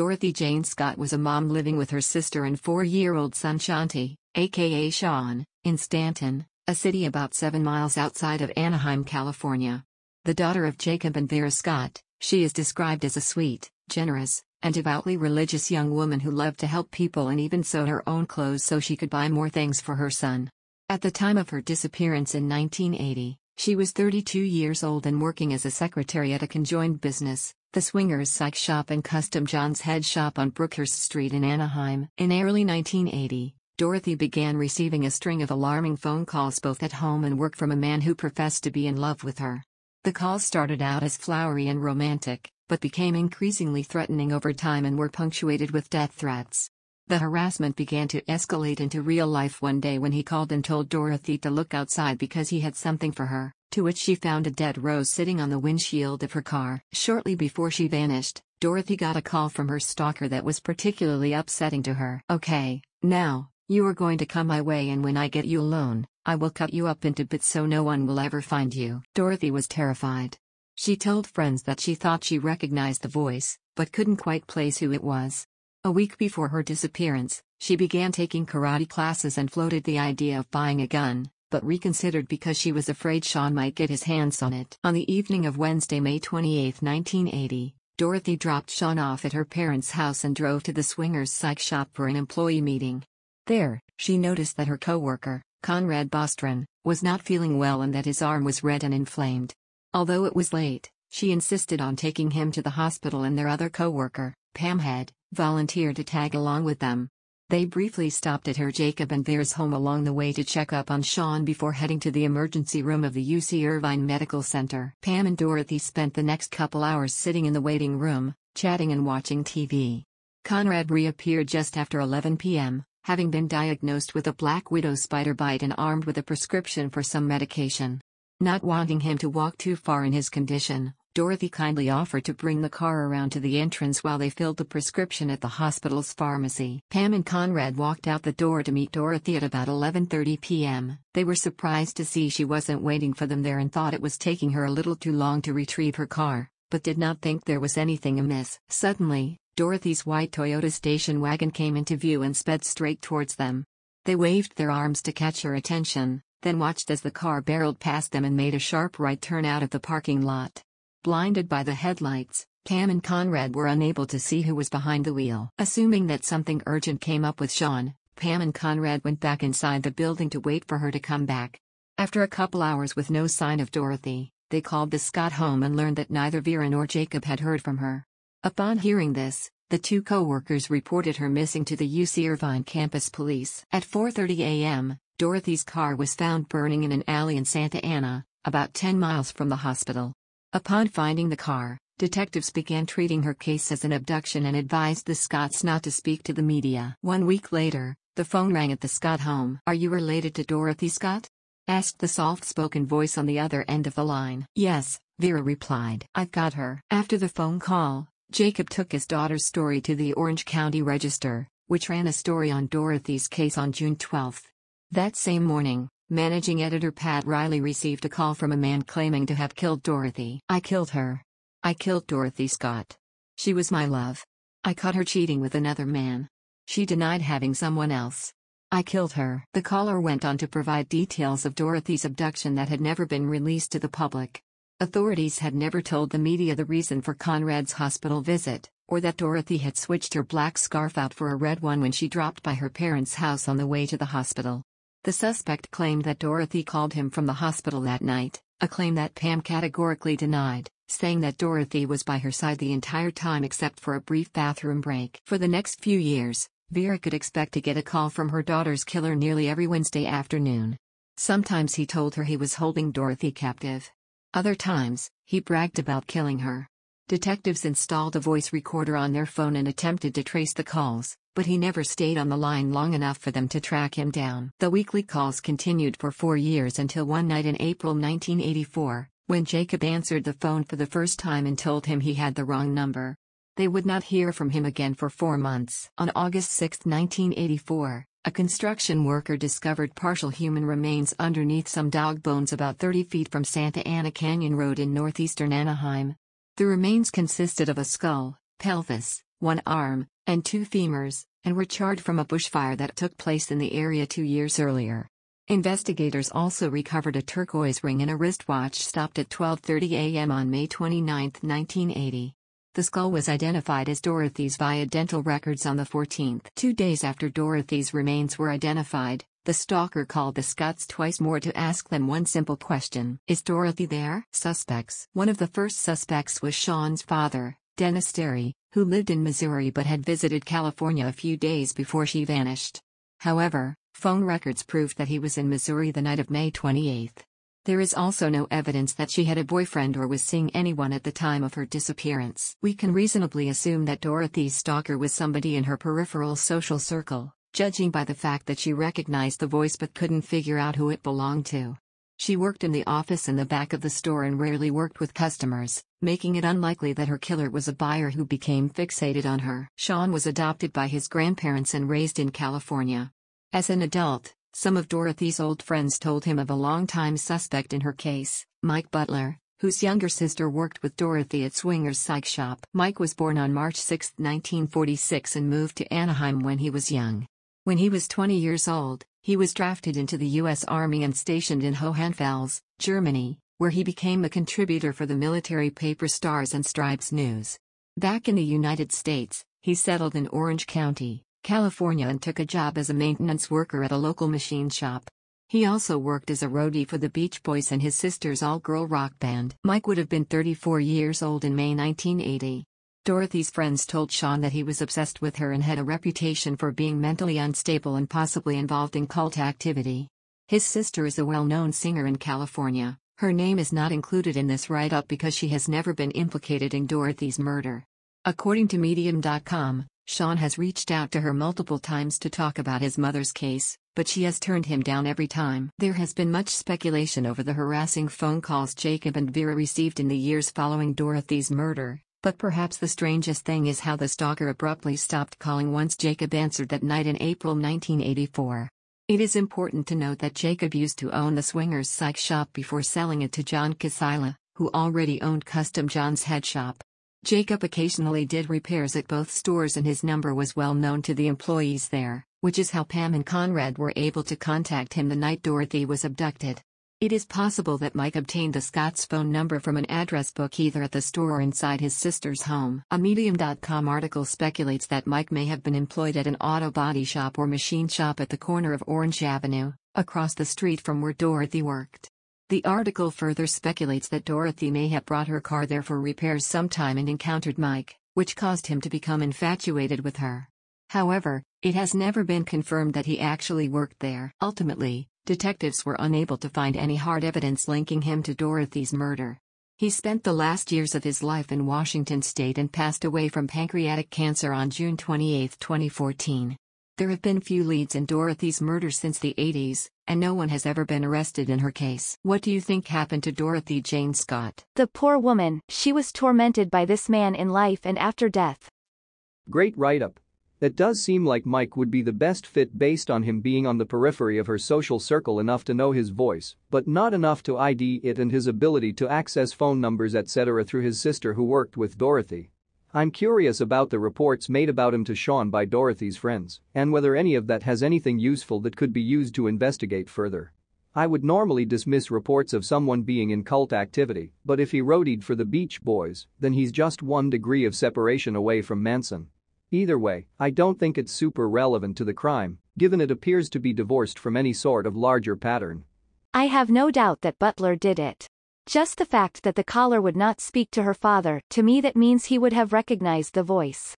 Dorothy Jane Scott was a mom living with her sister and four-year-old son Shanti, aka Sean, in Stanton, a city about seven miles outside of Anaheim, California. The daughter of Jacob and Vera Scott, she is described as a sweet, generous, and devoutly religious young woman who loved to help people and even sewed her own clothes so she could buy more things for her son. At the time of her disappearance in 1980, she was 32 years old and working as a secretary at a conjoined business, the Swingers Psych Shop and Custom John's Head Shop on Brookhurst Street in Anaheim. In early 1980, Dorothy began receiving a string of alarming phone calls both at home and work from a man who professed to be in love with her. The calls started out as flowery and romantic, but became increasingly threatening over time and were punctuated with death threats. The harassment began to escalate into real life one day when he called and told Dorothy to look outside because he had something for her, to which she found a dead rose sitting on the windshield of her car. Shortly before she vanished, Dorothy got a call from her stalker that was particularly upsetting to her. Okay, now, you are going to come my way and when I get you alone, I will cut you up into bits so no one will ever find you. Dorothy was terrified. She told friends that she thought she recognized the voice, but couldn't quite place who it was. A week before her disappearance, she began taking karate classes and floated the idea of buying a gun, but reconsidered because she was afraid Sean might get his hands on it. On the evening of Wednesday, May 28, 1980, Dorothy dropped Sean off at her parents' house and drove to the swingers psych shop for an employee meeting. There, she noticed that her coworker, Conrad Bostron, was not feeling well and that his arm was red and inflamed. Although it was late, she insisted on taking him to the hospital and their other coworker, Pam Head, Volunteered to tag along with them. They briefly stopped at her Jacob and Vera's home along the way to check up on Sean before heading to the emergency room of the UC Irvine Medical Center. Pam and Dorothy spent the next couple hours sitting in the waiting room, chatting and watching TV. Conrad reappeared just after 11 p.m., having been diagnosed with a black widow spider bite and armed with a prescription for some medication. Not wanting him to walk too far in his condition, Dorothy kindly offered to bring the car around to the entrance while they filled the prescription at the hospital's pharmacy. Pam and Conrad walked out the door to meet Dorothy at about 11:30 p.m. They were surprised to see she wasn't waiting for them there and thought it was taking her a little too long to retrieve her car, but did not think there was anything amiss. Suddenly, Dorothy's white Toyota station wagon came into view and sped straight towards them. They waved their arms to catch her attention, then watched as the car barreled past them and made a sharp right turn out of the parking lot. Blinded by the headlights, Pam and Conrad were unable to see who was behind the wheel. Assuming that something urgent came up with Sean, Pam and Conrad went back inside the building to wait for her to come back. After a couple hours with no sign of Dorothy, they called the Scott home and learned that neither Vera nor Jacob had heard from her. Upon hearing this, the two co-workers reported her missing to the UC Irvine campus police. At 4.30 a.m., Dorothy's car was found burning in an alley in Santa Ana, about 10 miles from the hospital. Upon finding the car, detectives began treating her case as an abduction and advised the Scotts not to speak to the media. One week later, the phone rang at the Scott home. Are you related to Dorothy Scott? asked the soft-spoken voice on the other end of the line. Yes, Vera replied. I've got her. After the phone call, Jacob took his daughter's story to the Orange County Register, which ran a story on Dorothy's case on June 12. That same morning, Managing editor Pat Riley received a call from a man claiming to have killed Dorothy. I killed her. I killed Dorothy Scott. She was my love. I caught her cheating with another man. She denied having someone else. I killed her. The caller went on to provide details of Dorothy's abduction that had never been released to the public. Authorities had never told the media the reason for Conrad's hospital visit, or that Dorothy had switched her black scarf out for a red one when she dropped by her parents' house on the way to the hospital. The suspect claimed that Dorothy called him from the hospital that night, a claim that Pam categorically denied, saying that Dorothy was by her side the entire time except for a brief bathroom break. For the next few years, Vera could expect to get a call from her daughter's killer nearly every Wednesday afternoon. Sometimes he told her he was holding Dorothy captive. Other times, he bragged about killing her. Detectives installed a voice recorder on their phone and attempted to trace the calls, but he never stayed on the line long enough for them to track him down. The weekly calls continued for four years until one night in April 1984, when Jacob answered the phone for the first time and told him he had the wrong number. They would not hear from him again for four months. On August 6, 1984, a construction worker discovered partial human remains underneath some dog bones about 30 feet from Santa Ana Canyon Road in northeastern Anaheim, the remains consisted of a skull, pelvis, one arm, and two femurs, and were charred from a bushfire that took place in the area two years earlier. Investigators also recovered a turquoise ring and a wristwatch stopped at 12:30 a.m. on May 29, 1980. The skull was identified as Dorothy's via dental records on the 14th. Two days after Dorothy's remains were identified, the stalker called the Scots twice more to ask them one simple question Is Dorothy there? Suspects. One of the first suspects was Sean's father, Dennis Derry, who lived in Missouri but had visited California a few days before she vanished. However, phone records proved that he was in Missouri the night of May 28. There is also no evidence that she had a boyfriend or was seeing anyone at the time of her disappearance. We can reasonably assume that Dorothy's stalker was somebody in her peripheral social circle judging by the fact that she recognized the voice but couldn't figure out who it belonged to. She worked in the office in the back of the store and rarely worked with customers, making it unlikely that her killer was a buyer who became fixated on her. Sean was adopted by his grandparents and raised in California. As an adult, some of Dorothy's old friends told him of a longtime suspect in her case, Mike Butler, whose younger sister worked with Dorothy at Swinger's Psych Shop. Mike was born on March 6, 1946 and moved to Anaheim when he was young. When he was 20 years old, he was drafted into the U.S. Army and stationed in Hohenfels, Germany, where he became a contributor for the military paper Stars and Stripes News. Back in the United States, he settled in Orange County, California and took a job as a maintenance worker at a local machine shop. He also worked as a roadie for the Beach Boys and his sister's all girl rock band. Mike would have been 34 years old in May 1980. Dorothy's friends told Sean that he was obsessed with her and had a reputation for being mentally unstable and possibly involved in cult activity. His sister is a well known singer in California. Her name is not included in this write up because she has never been implicated in Dorothy's murder. According to Medium.com, Sean has reached out to her multiple times to talk about his mother's case, but she has turned him down every time. There has been much speculation over the harassing phone calls Jacob and Vera received in the years following Dorothy's murder, but perhaps the strangest thing is how the stalker abruptly stopped calling once Jacob answered that night in April 1984. It is important to note that Jacob used to own the Swingers Psych shop before selling it to John Casila, who already owned Custom John's head shop. Jacob occasionally did repairs at both stores and his number was well known to the employees there, which is how Pam and Conrad were able to contact him the night Dorothy was abducted. It is possible that Mike obtained the Scott's phone number from an address book either at the store or inside his sister's home. A Medium.com article speculates that Mike may have been employed at an auto body shop or machine shop at the corner of Orange Avenue, across the street from where Dorothy worked. The article further speculates that Dorothy may have brought her car there for repairs sometime and encountered Mike, which caused him to become infatuated with her. However, it has never been confirmed that he actually worked there. Ultimately, detectives were unable to find any hard evidence linking him to Dorothy's murder. He spent the last years of his life in Washington state and passed away from pancreatic cancer on June 28, 2014. There have been few leads in Dorothy's murder since the 80s, and no one has ever been arrested in her case. What do you think happened to Dorothy Jane Scott? The poor woman, she was tormented by this man in life and after death. Great write up. It does seem like Mike would be the best fit based on him being on the periphery of her social circle enough to know his voice, but not enough to ID it and his ability to access phone numbers etc. through his sister who worked with Dorothy. I'm curious about the reports made about him to Sean by Dorothy's friends and whether any of that has anything useful that could be used to investigate further. I would normally dismiss reports of someone being in cult activity, but if he roadied for the Beach Boys, then he's just one degree of separation away from Manson. Either way, I don't think it's super relevant to the crime, given it appears to be divorced from any sort of larger pattern. I have no doubt that Butler did it. Just the fact that the caller would not speak to her father, to me that means he would have recognized the voice.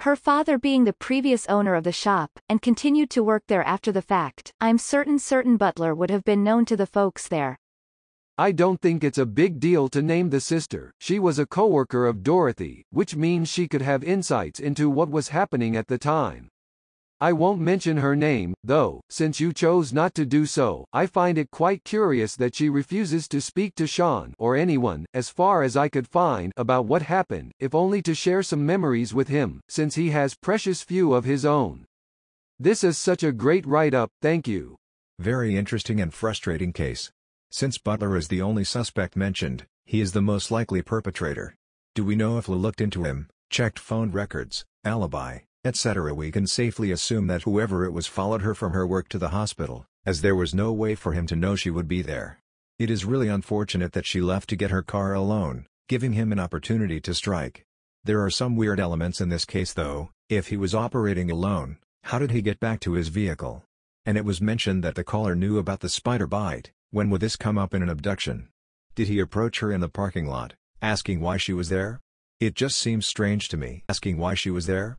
Her father being the previous owner of the shop, and continued to work there after the fact, I'm certain certain Butler would have been known to the folks there, I don't think it's a big deal to name the sister, she was a coworker of Dorothy, which means she could have insights into what was happening at the time. I won't mention her name, though, since you chose not to do so, I find it quite curious that she refuses to speak to Sean, or anyone, as far as I could find, about what happened, if only to share some memories with him, since he has precious few of his own. This is such a great write-up, thank you. Very interesting and frustrating case. Since Butler is the only suspect mentioned, he is the most likely perpetrator. Do we know if LA looked into him, checked phone records, alibi, etc. We can safely assume that whoever it was followed her from her work to the hospital, as there was no way for him to know she would be there. It is really unfortunate that she left to get her car alone, giving him an opportunity to strike. There are some weird elements in this case though, if he was operating alone, how did he get back to his vehicle? And it was mentioned that the caller knew about the spider bite, when would this come up in an abduction? Did he approach her in the parking lot, asking why she was there? It just seems strange to me. Asking why she was there?